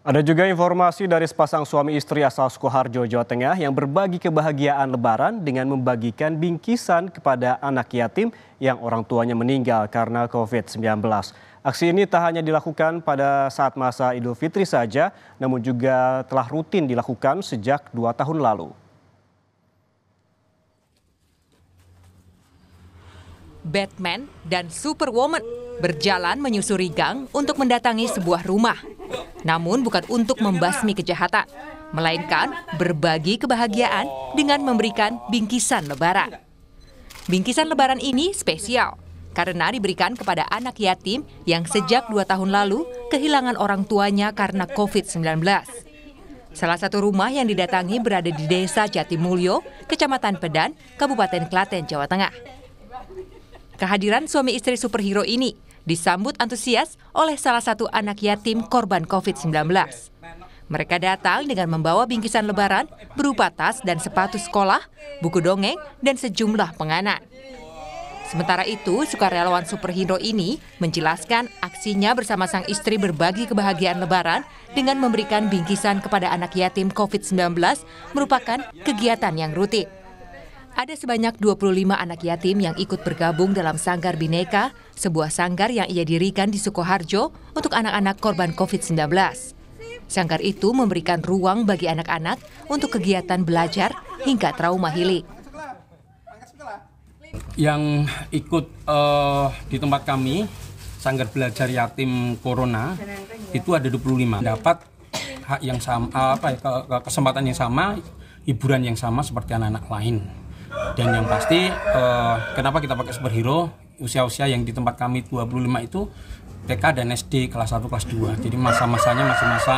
Ada juga informasi dari sepasang suami istri asal Sukoharjo, Jawa Tengah yang berbagi kebahagiaan lebaran dengan membagikan bingkisan kepada anak yatim yang orang tuanya meninggal karena COVID-19. Aksi ini tak hanya dilakukan pada saat masa Idul Fitri saja, namun juga telah rutin dilakukan sejak dua tahun lalu. Batman dan Superwoman berjalan menyusuri gang untuk mendatangi sebuah rumah namun bukan untuk membasmi kejahatan, melainkan berbagi kebahagiaan dengan memberikan bingkisan lebaran. Bingkisan lebaran ini spesial karena diberikan kepada anak yatim yang sejak dua tahun lalu kehilangan orang tuanya karena COVID-19. Salah satu rumah yang didatangi berada di Desa Jatimulyo, Kecamatan Pedan, Kabupaten Klaten, Jawa Tengah. Kehadiran suami istri superhero ini disambut antusias oleh salah satu anak yatim korban COVID-19. Mereka datang dengan membawa bingkisan lebaran berupa tas dan sepatu sekolah, buku dongeng, dan sejumlah penganan. Sementara itu, sukarelawan superhero ini menjelaskan aksinya bersama sang istri berbagi kebahagiaan lebaran dengan memberikan bingkisan kepada anak yatim COVID-19 merupakan kegiatan yang rutin. Ada sebanyak 25 anak yatim yang ikut bergabung dalam Sanggar Bineka, sebuah sanggar yang ia dirikan di Sukoharjo untuk anak-anak korban COVID-19. Sanggar itu memberikan ruang bagi anak-anak untuk kegiatan belajar hingga trauma healing. Yang ikut uh, di tempat kami, Sanggar Belajar Yatim Corona, itu ada 25. Dapat hak yang sama, apa, ya, kesempatan yang sama, hiburan yang sama seperti anak-anak lain dan yang pasti uh, kenapa kita pakai superhero usia-usia yang di tempat kami 25 itu TK dan SD kelas 1 kelas 2 jadi masa-masanya masih masa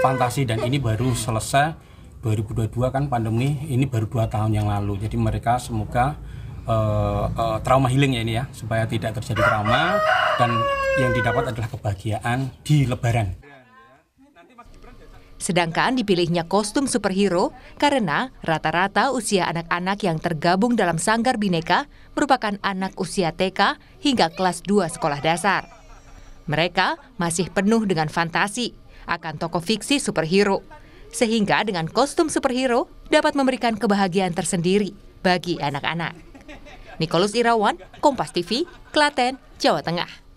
fantasi dan ini baru selesai 2022 kan pandemi ini baru dua tahun yang lalu jadi mereka semoga uh, uh, trauma healing ya ini ya supaya tidak terjadi trauma dan yang didapat adalah kebahagiaan di lebaran Sedangkan dipilihnya kostum superhero karena rata-rata usia anak-anak yang tergabung dalam Sanggar Bineka merupakan anak usia TK hingga kelas 2 sekolah dasar. Mereka masih penuh dengan fantasi akan tokoh fiksi superhero, sehingga dengan kostum superhero dapat memberikan kebahagiaan tersendiri bagi anak-anak. Nikolus Irawan, Kompas TV, Klaten, Jawa Tengah.